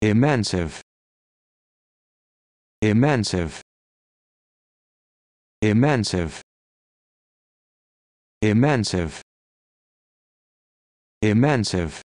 immensive immensive immensive immensive immensive